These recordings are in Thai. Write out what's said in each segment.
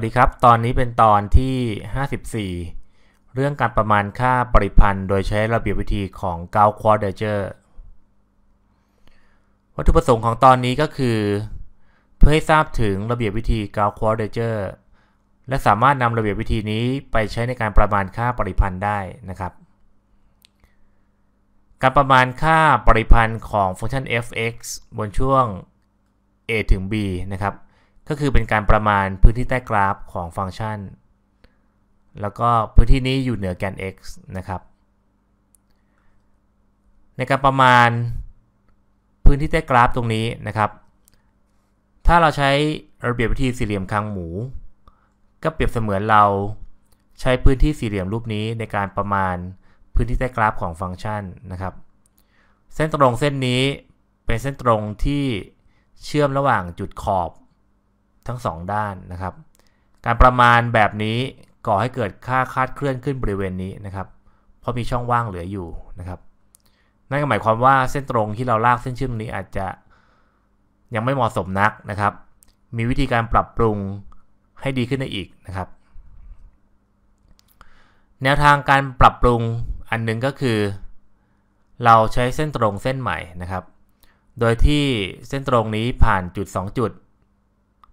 วัสดีครับ ตอนนี้เป็นตอนที่ 54 เรื่องการประมาณค่าปริพันธ์โดยใช้ระเบียบวิธีของเกาควอเดเจอร์ วัตถุประสงค์ของตอนนี้ก็คือ เพื่อให้ทราบถึงระเบียบวิธีเกาควอเดเจอร์ และสามารถนำระเบียบวิธีนี้ไปใช้ในการประมาณค่าปริพันธ์ได้นะครับ การประมาณค่าปริพันธ์ของฟังก์ชัน f(x) บนช่วง a ถึง b นะครับก็คือเป็นการประมาณพื้นที่ใต้กราฟของฟังก์ชัน แล้วก็พื้นที่นี้อยู่เหนือแกน x นะครับ ในการประมาณพื้นที่ใต้กราฟตรงนี้นะครับ ถ้าเราใช้ระเบียบวิธีสี่เหลี่ยมคางหมู ก็เปรียบเสมือนเราใช้พื้นที่สี่เหลี่ยมรูปนี้ในการประมาณพื้นที่ใต้กราฟของฟังก์ชันนะครับ เส้นตรงเส้นนี้เป็นเส้นตรงที่เชื่อมระหว่างจุดขอบทั้ง2ด้านนะครับ การประมาณแบบนี้ก่อให้เกิดค่าคาดเคลื่อนขึ้นบริเวณนี้นะครับ เพราะมีช่องว่างเหลืออยู่นะครับ นั่นก็หมายความว่าเส้นตรงที่เราลากเส้นเชื่อมนี้อาจจะยังไม่เหมาะสมนักนะครับ มีวิธีการปรับปรุงให้ดีขึ้นได้อีกนะครับ แนวทางการปรับปรุงอันนึงก็คือ เราใช้เส้นตรงเส้นใหม่นะครับ โดยที่เส้นตรงนี้ผ่านจุด 2 จุด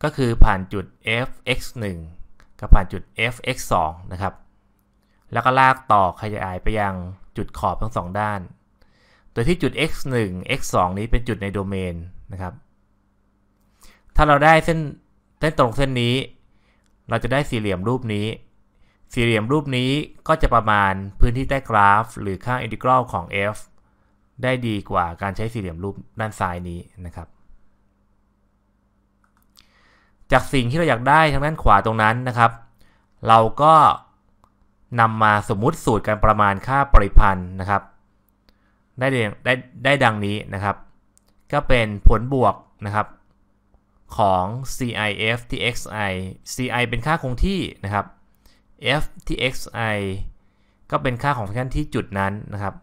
ก็คือผ่านจุด fx1 กับผ่านจุด fx2 นะครับ แล้วก็ลากต่อขยายไปยังจุดขอบทั้งสองด้าน โดยที่จุด x1 x2 นี้เป็นจุดในโดเมนนะครับ ถ้าเราได้เส้นเส้นตรงเส้นนี้ เราจะได้สี่เหลี่ยมรูปนี้ สี่เหลี่ยมรูปนี้ก็จะประมาณพื้นที่ใต้กราฟหรือค่าอินทิกรัลของ f ได้ดีกว่าการใช้สี่เหลี่ยมรูปด้านซ้ายนี้นะครับจากสิ่งที่เราอยากได้ทางด้านขวาตรงนั้นนะครับ เราก็นำมาสมมุติสูตรการประมาณค่าปริพันธ์นะครับ ได้ได้ได้ดังนี้นะครับ ก็เป็นผลบวกนะครับของ CIF t xi CI เป็นค่าคงที่นะครับ f t xi ก็เป็นค่าของฟังก์ชันที่จุดนั้นนะครับ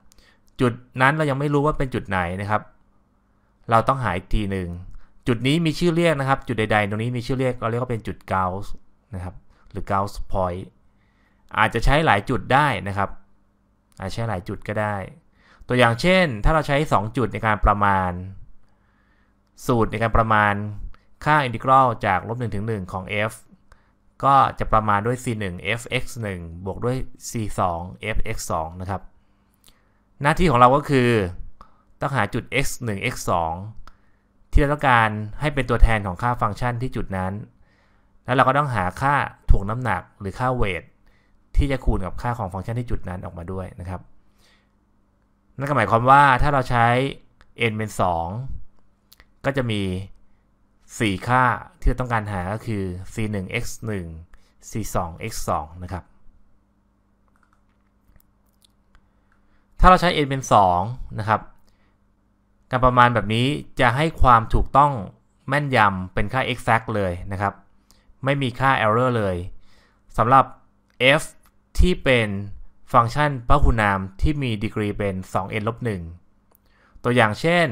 จุดนั้นเรายังไม่รู้ว่าเป็นจุดไหนนะครับ เราต้องหาอีกทีหนึ่งจุดนี้มีชื่อเรียกนะครับจุดใดๆ ตรงนี้มีชื่อเรียกเราเรียกว่าเป็นจุดเกาส์นะครับหรือเกาส์พอยต์อาจจะใช้หลายจุดได้นะครับ อาจใช้หลายจุดก็ได้ ตัวอย่างเช่นถ้าเราใช้ 2 จุดในการประมาณ สูตรในการประมาณค่าอินทิกรัลจากลบ1ถึง1ของ f ก็จะประมาณด้วย c 1 f x 1บวกด้วย c 2 f x 2นะครับหน้าที่ของเราก็คือต้องหาจุด x 1 x 2ที่เราต้องการให้เป็นตัวแทนของค่าฟังก์ชันที่จุดนั้น แล้วเราก็ต้องหาค่าถ่วงน้ำหนักหรือค่าเวทที่จะคูณกับค่าของฟังก์ชันที่จุดนั้นออกมาด้วยนะครับ นั่นก็หมายความว่าถ้าเราใช้ n เป็น 2 ก็จะมี 4 ค่าที่เราต้องการหาก็คือ c 1 x 1 c 2 x 2นะครับ ถ้าเราใช้ n เป็น 2 นะครับการประมาณแบบนี้จะให้ความถูกต้องแม่นยำเป็นค่า exact เลยนะครับ ไม่มีค่า error เลยสำหรับ f ที่เป็นฟังก์ชันพหุนามที่มีดีกรีเป็น 2n ลบ 1 ตัวอย่างเช่น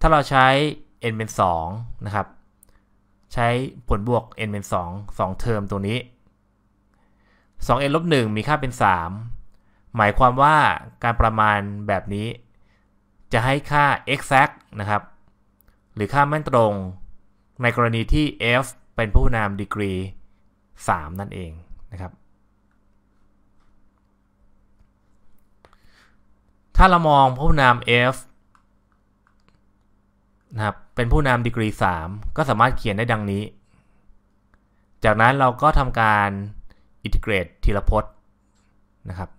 ถ้าเราใช้ n เป็น 2 นะครับ ใช้ผลบวก n เป็น 2 2 เทอมตัวนี้ 2n ลบ 1 มีค่าเป็น 3 หมายความว่าการประมาณแบบนี้จะให้ค่า exact นะครับหรือค่าแม่นตรงในกรณีที่ f เป็นผู้นามดีกรี 3 นั่นเองนะครับ ถ้าเรามองผู้นาม f นะครับเป็นผู้นามดีกรี 3 ก็สามารถเขียนได้ดังนี้ จากนั้นเราก็ทำการอินทิเกรตทีละพจน์นะครับ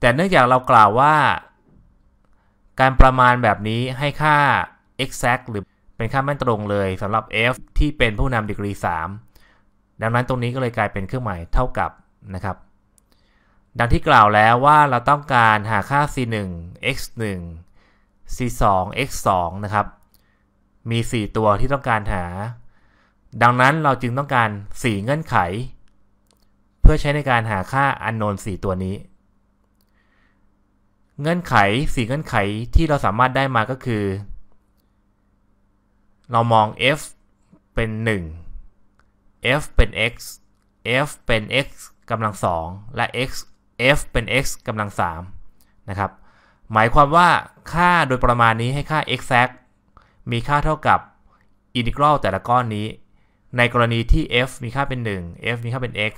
แต่เนื่องจากเรากล่าวว่าการประมาณแบบนี้ให้ค่า exact หรือเป็นค่าแม่นตรงเลยสำหรับ f ที่เป็นผู้นำดีกรี 3 ดังนั้นตรงนี้ก็เลยกลายเป็นเครื่องหมายเท่ากับนะครับ ดังที่กล่าวแล้วว่าเราต้องการหาค่า c 1 x 1 c 2 x 2นะครับ มี 4 ตัวที่ต้องการหา ดังนั้นเราจึงต้องการ 4 เงื่อนไข เพื่อใช้ในการหาค่าอันโนน4ตัวนี้เงื่อนไขสี่เงื่อนไขที่เราสามารถได้มาก็คือ เรามอง f เป็น 1 f เป็น x f เป็น x กำลังสองและ x f เป็น x กำลังสามนะครับหมายความว่าค่าโดยประมาณนี้ให้ค่า exact มีค่าเท่ากับอินทิกรัลแต่ละก้อนนี้ ในกรณีที่ f มีค่าเป็น 1 f มีค่าเป็น x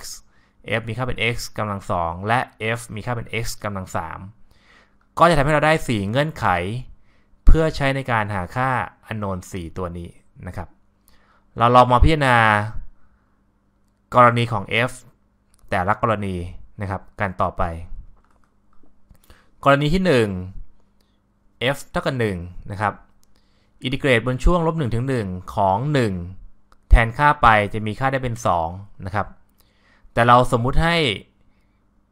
f มีค่าเป็น x กำลังสองและ f มีค่าเป็น x กำลังสามก็จะทำให้เราได้ 4 เงื่อนไข เพื่อใช้ในการหาค่าอันโนน4ตัวนี้นะครับ เราลองมาพิจารณา กรณีของ f แต่ละกรณีนะครับกันต่อไป กรณีที่ 1 f เท่ากับ1นะครับอินทิเกรตบนช่วงลบ1ถึง1 ของ 1 แทนค่าไปจะมีค่าได้เป็น2นะครับแต่เราสมมุติให้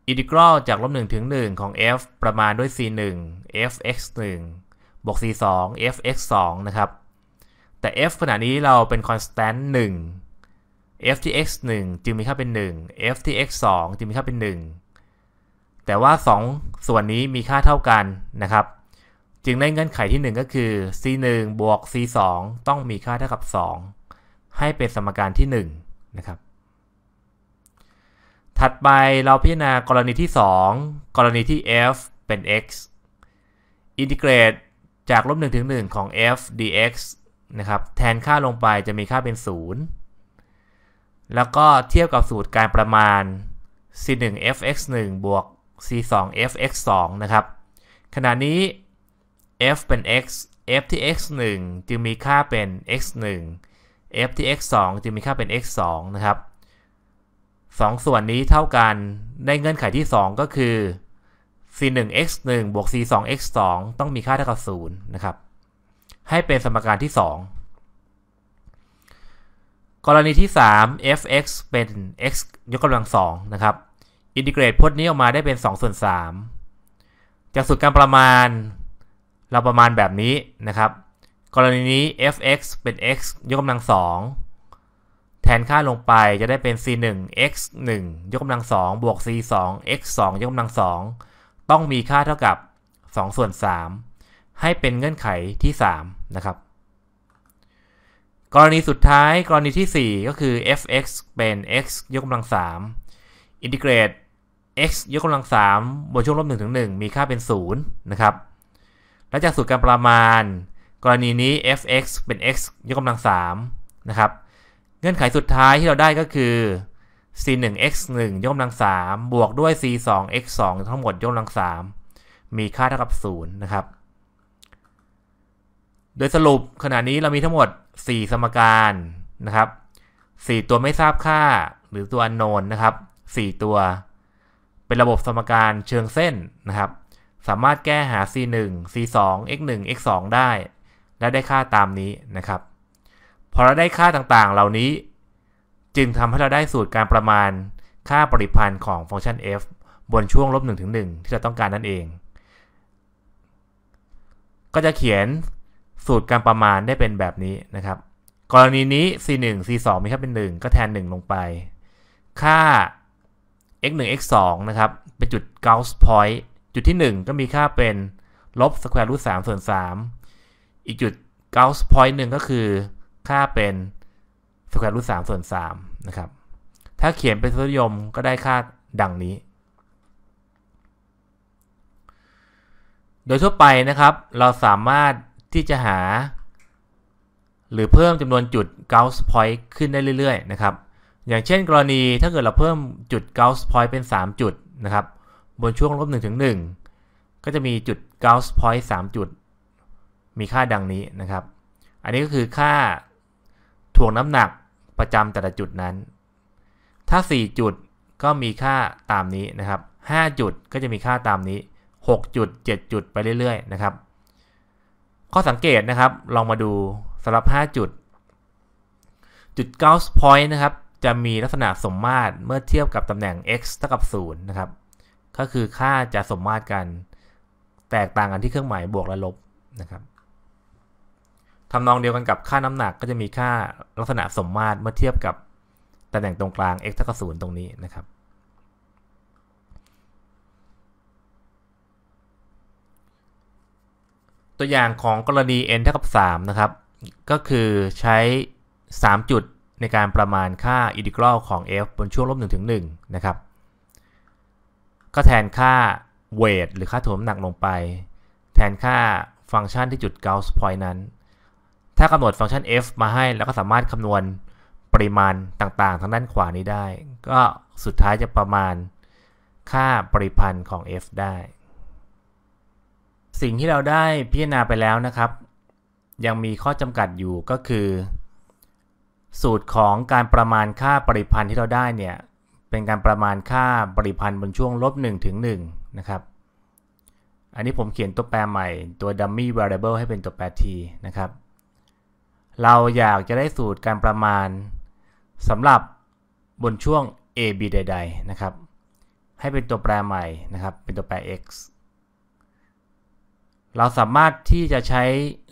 อินทิกรัลจากลบ1ถึง 1 ของ f ประมาณด้วย c 1 f x 1บวก c 2 f x 2นะครับ แต่ f ขณะนี้เราเป็นคอนสแตนต์1 f ที่ x 1 จึงมีค่าเป็น 1 f ที่ x 2จึงมีค่าเป็น 1 แต่ว่า 2 ส่วนนี้มีค่าเท่ากันนะครับ จึงได้เงื่อนไขที่ 1 ก็คือ c 1บวก c 2ต้องมีค่าเท่ากับ 2 ให้เป็นสมการที่ 1 นะครับถัดไปเราพิจารณากรณีที่ 2 กรณีที่ f เป็น x อินทิเกรตจากลบ1ถึง1ของ f dx นะครับ แทนค่าลงไปจะมีค่าเป็น 0 แล้วก็เทียบกับสูตรการประมาณ c 1 f x 1บวก c 2 f x 2นะครับ ขณะนี้ f เป็น x f ที่ x 1จึงมีค่าเป็น x 1 f ที่ x 2จึงมีค่าเป็น x 2นะครับสองส่วนนี้เท่ากันในเงื่อนไขที่ 2 ก็คือ c 1 x 1บวก c 2 x 2ต้องมีค่าเท่ากับ 0 นะครับ ให้เป็นสมการที่ 2 กรณีที่ 3 f(x) เป็น x ยกกำลัง 2 นะครับอินทิเกรตพจน์นี้ออกมาได้เป็น 2 ส่วน 3 จากสูตรการประมาณ เราประมาณแบบนี้นะครับ กรณีนี้ f(x) เป็น x ยกกำลัง 2แทนค่าลงไปจะได้เป็น c 1 x 1ยกกำลัง2บวก c 2 x 2ยกกำลัง2ต้องมีค่าเท่ากับ 2 ส่วน 3 ให้เป็นเงื่อนไขที่ 3 นะครับ กรณีสุดท้ายกรณีที่ 4 ก็คือ f(x) เป็น x ยกกำลัง3อินทิเกรต x ยกกำลัง3บนช่วงลบ1ถึง1 มีค่าเป็น 0 นะครับ และจากสูตรการประมาณ กรณีนี้ f(x) เป็น x ยกกำลัง3นะครับเงื่อนไขสุดท้ายที่เราได้ก็คือ c 1 x 1ย่อมลัง 3 บวกด้วย c 2 x 2ทั้งหมดย่อมลัง3มมีค่าเท่ากับ 0 นะครับ โดยสรุปขณะนี้เรามีทั้งหมด 4 สมการนะครับ 4 ตัวไม่ทราบค่าหรือตัวอันโนนนะครับ 4 ตัว เป็นระบบสมการเชิงเส้นนะครับ สามารถแก้หา c 1 c 2 x 1 x 2ได้ และได้ค่าตามนี้นะครับพอเราได้ค่าต่าง ๆ เหล่านี้ จึงทำให้เราได้สูตรการประมาณค่าปริพันธ์ของฟังก์ชัน f บนช่วงลบ1ถึง1 ที่เราต้องการนั่นเอง ก็จะเขียนสูตรการประมาณได้เป็นแบบนี้นะครับกรณีนี้ c 1 c 2มีค่าเป็น 1 ก็แทน 1 ลงไป ค่า x 1 x 2นะครับ เป็นจุด Gauss point จุดที่ 1 ก็มีค่าเป็น ลบ square root 3ส่วน 3อีกจุด Gauss point หนึ่งก็คือค่าเป็นสแควรูทสามส่วนสามนะครับ ถ้าเขียนเป็นทศนิยมก็ได้ค่าดังนี้ โดยทั่วไปนะครับเราสามารถที่จะหา หรือเพิ่มจำนวนจุด Gauss point ขึ้นได้เรื่อยๆนะครับ อย่างเช่น กรณีถ้าเกิดเราเพิ่มจุด Gauss point เป็น 3 จุดนะครับบนช่วงลบ1ถึง1ก็จะมีจุด Gauss point 3 จุด มีค่าดังนี้นะครับ อันนี้ก็คือค่าถ่วงน้ำหนักประจำแต่ละจุดนั้น ถ้า 4 จุด ก็มีค่าตามนี้นะครับ 5 จุด ก็จะมีค่าตามนี้ 6 จุด 7 จุดไปเรื่อยๆ นะครับ ข้อสังเกตนะครับ ลองมาดูสำหรับ 5 จุด จุด Gauss point นะครับ จะมีลักษณะสมมาตรเมื่อเทียบกับตำแหน่ง x เท่ากับ0นะครับ ก็คือค่าจะสมมาตรกัน แตกต่างกันที่เครื่องหมายบวกและลบนะครับทำนองเดียวกันกับค่าน้ำหนักก็จะมีค่าลักษณะสมมาตรเมื่อเทียบกับตำแหน่งตรงกลาง x เท่ากับศูนย์ตรงนี้นะครับตัวอย่างของกรณี n เท่ากับ3นะครับก็คือใช้ 3 จุดในการประมาณค่าอินทิกรัลของ f บนช่วงลบ1ถึง1นะครับก็แทนค่าเวทหรือค่าถ่วงน้ำหนักลงไป แทนค่าฟังก์ชันที่จุด Gauss point นั้นถ้ากำหนดฟังก์ชัน f มาให้แล้วก็สามารถคำนวณปริมาณต่างๆ ทางด้านขวานี้ได้ ก็สุดท้ายจะประมาณค่าปริพันธ์ของ f ได้ สิ่งที่เราได้พิจารณาไปแล้วนะครับ ยังมีข้อจำกัดอยู่ก็คือ สูตรของการประมาณค่าปริพันธ์ที่เราได้เนี่ย เป็นการประมาณค่าปริพันธ์บนช่วงลบ1ถึง1นะครับ อันนี้ผมเขียนตัวแปรใหม่ตัว dummy variable ให้เป็นตัวแปร t นะครับเราอยากจะได้สูตรการประมาณสำหรับบนช่วง AB ใด ๆ นะครับ ให้เป็นตัวแปรใหม่นะครับเป็นตัวแปร x เราสามารถที่จะใช้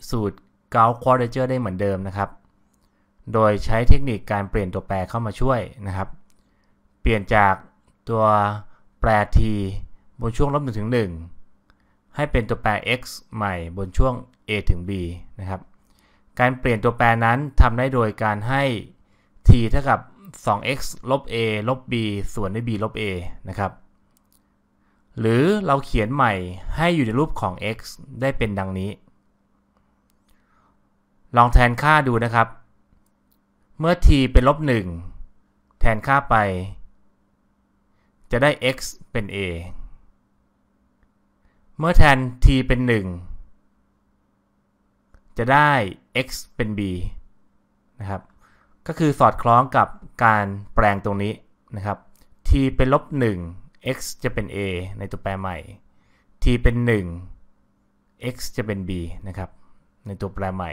สูตร Gauss Quadrature ได้เหมือนเดิมนะครับ โดยใช้เทคนิคการเปลี่ยนตัวแปรเข้ามาช่วยนะครับ เปลี่ยนจากตัวแปร t บนช่วงลบ1ถึง1 ให้เป็นตัวแปร x ใหม่บนช่วง a ถึง b นะครับการเปลี่ยนตัวแปรนั้นทำได้โดยการให้ t เท่ากับ 2x ลบ a ลบ b ส่วนด้วย b ลบ a นะครับ หรือเราเขียนใหม่ให้อยู่ในรูปของ x ได้เป็นดังนี้ ลองแทนค่าดูนะครับ เมื่อ t เป็นลบ 1 แทนค่าไป จะได้ x เป็น a เมื่อแทน t เป็น 1จะได้ x เป็น b นะครับ ก็คือสอดคล้องกับการแปลงตรงนี้นะครับ t เป็นลบ1 x จะเป็น a ในตัวแปรใหม่ t เป็น 1 x จะเป็น b นะครับ ในตัวแปรใหม่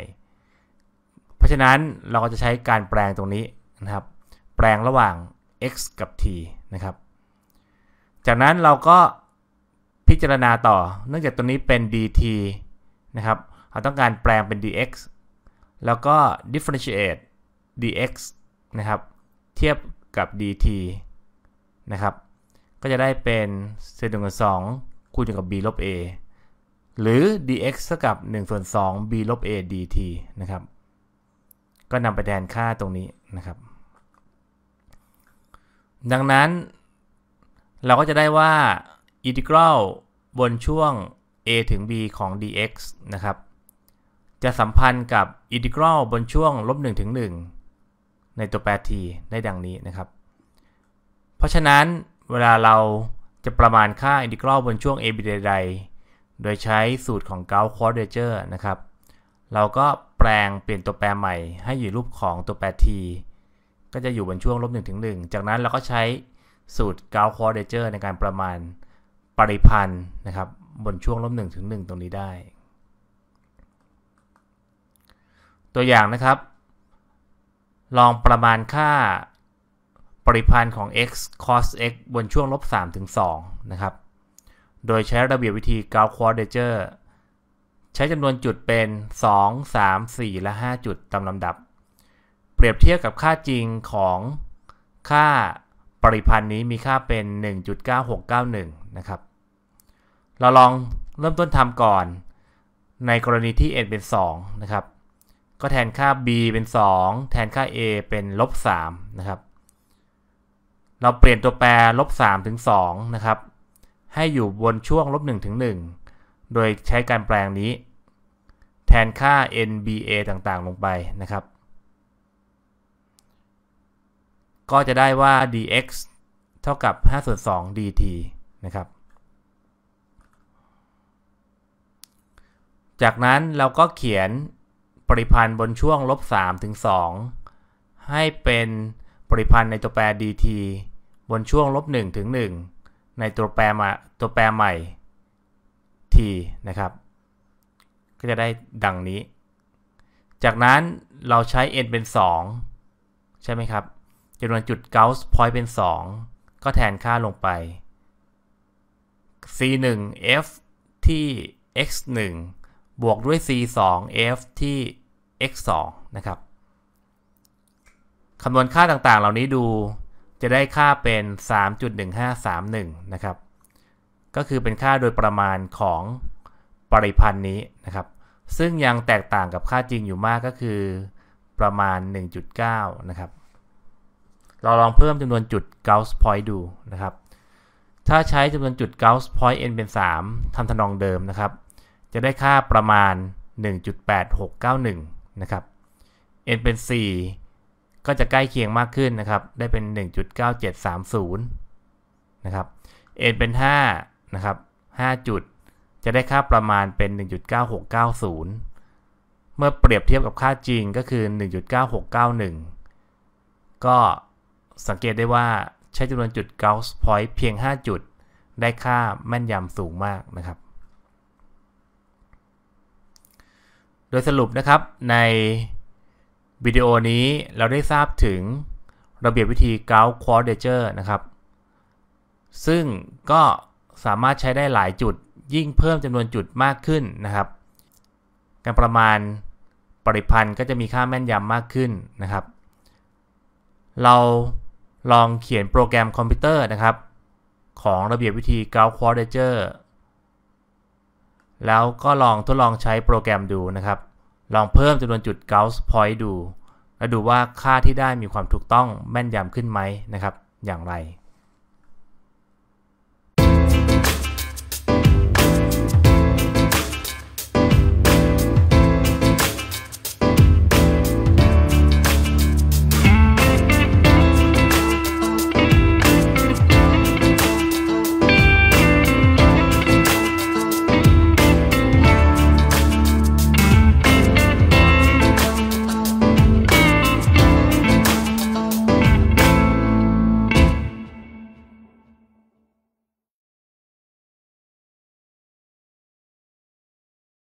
เพราะฉะนั้นเราก็จะใช้การแปลงตรงนี้นะครับ แปลงระหว่าง x กับ t นะครับ จากนั้นเราก็พิจารณาต่อ เนื่องจากตัวนี้เป็น dt นะครับเราต้องการแปลงเป็น dx แล้วก็ differentiate dx นะครับ เทียบกับ dt นะครับ ก็จะได้เป็นเศษหนึ่งส่วนสองคูณกับ b ลบ a หรือ dx เท่ากับ 1 ส่วน 2 b ลบ a dt นะครับ ก็นำไปแทนค่าตรงนี้นะครับ ดังนั้น เราก็จะได้ว่าอินทิกรัลบนช่วง a ถึง b ของ dx นะครับจะสัมพันธ์กับอินทิกรัลบนช่วงลบ1ถึง1ในตัวแปร t ได้ดังนี้นะครับ เพราะฉะนั้นเวลาเราจะประมาณค่าอินทิกรัลบนช่วง a b ใดๆโดยใช้สูตรของ Gauss q u a d r a t u r นะครับ เราก็แปลงเปลี่ยนตัวแปรใหม่ ให้อยู่รูปของตัวแปร t ก็จะอยู่บนช่วงลบ1ถึง1จากนั้นเราก็ใช้สูตร Gauss q u a d r a t u r ในการประมาณปริพันธ์นะครับบนช่วงลบ1ถึง1ตรงนี้ได้ตัวอย่างนะครับ ลองประมาณค่าปริพันธ์ของ x cos x บนช่วงลบ 3 ถึง 2 นะครับ โดยใช้ระเบียบวิธี Gauss Quadrature ใช้จำนวนจุดเป็น 2 3 4 และ 5 จุดตามลำดับ เปรียบเทียบกับค่าจริงของค่าปริพันธ์นี้มีค่าเป็น 1.9691 นะครับ เราลองเริ่มต้นทำก่อนในกรณีที่ n เป็น 2 นะครับก็แทนค่า b เป็น 2 แทนค่า a เป็นลบ3นะครับ เราเปลี่ยนตัวแปรลบ3ถึง 2 นะครับ ให้อยู่บนช่วงลบ1ถึง 1 โดยใช้การแปลงนี้ แทนค่า nba ต่างๆลงไปนะครับ ก็จะได้ว่า dx เท่ากับ 5 ส่วน 2 dt นะครับ จากนั้นเราก็เขียนปริพันธ์บนช่วงลบ3ถึง 2 ให้เป็นปริพันธ์ในตัวแปร dt บนช่วงลบ1ถึง 1 ในตัวแปรมาตัวแปรใหม่ t นะครับ ก็จะได้ดังนี้ จากนั้นเราใช้ n เป็น 2 ใช่ไหมครับจำนวนจุด Gauss point เป็น 2 ก็แทนค่าลงไป c 1 f ที่ x 1บวกด้วย c 2 f ที่ x 2นะครับ คำนวณค่าต่างๆ เหล่านี้ดู จะได้ค่าเป็น 3.1531 นะครับ ก็คือเป็นค่าโดยประมาณของปริพันธ์นี้นะครับ ซึ่งยังแตกต่างกับค่าจริงอยู่มากก็คือ ประมาณ 1.9 นะครับ เราลองเพิ่มจำนวนจุด Gauss point ดูนะครับ ถ้าใช้จำนวนจุด Gauss point n เป็น 3ทำทนองเดิมนะครับจะได้ค่าประมาณ 1.8691 นะครับ n เป็น 4 ก็จะใกล้เคียงมากขึ้นนะครับ ได้เป็น 1.9730 นะครับ n เป็น 5 นะครับ 5 จุด จะได้ค่าประมาณเป็น 1.9690 เมื่อเปรียบเทียบกับค่าจริงก็คือ 1.9691 ก็สังเกตได้ว่าใช้จำนวนจุดเกาส์พอยต์เพียง 5 จุด ได้ค่าแม่นยำสูงมากนะครับดยสรุปนะครับในวิดีโอนี้เราได้ทราบถึงระเบียบวิธี Gauss Quadrature นะครับ ซึ่งก็สามารถใช้ได้หลายจุดยิ่งเพิ่มจำนวนจุดมากขึ้นนะครับ การประมาณปริพันธ์ก็จะมีค่าแม่นยำมากขึ้นนะครับ เราลองเขียนโปรแกรมคอมพิวเตอร์นะครับ ของระเบียบวิธี Gauss Quadrature แล้วก็ลองทดลองใช้โปรแกรมดูนะครับ ลองเพิ่มจำนวนจุด Gauss Point ดู แล้วดูว่าค่าที่ได้มีความถูกต้องแม่นยำขึ้นไหมนะครับ อย่างไร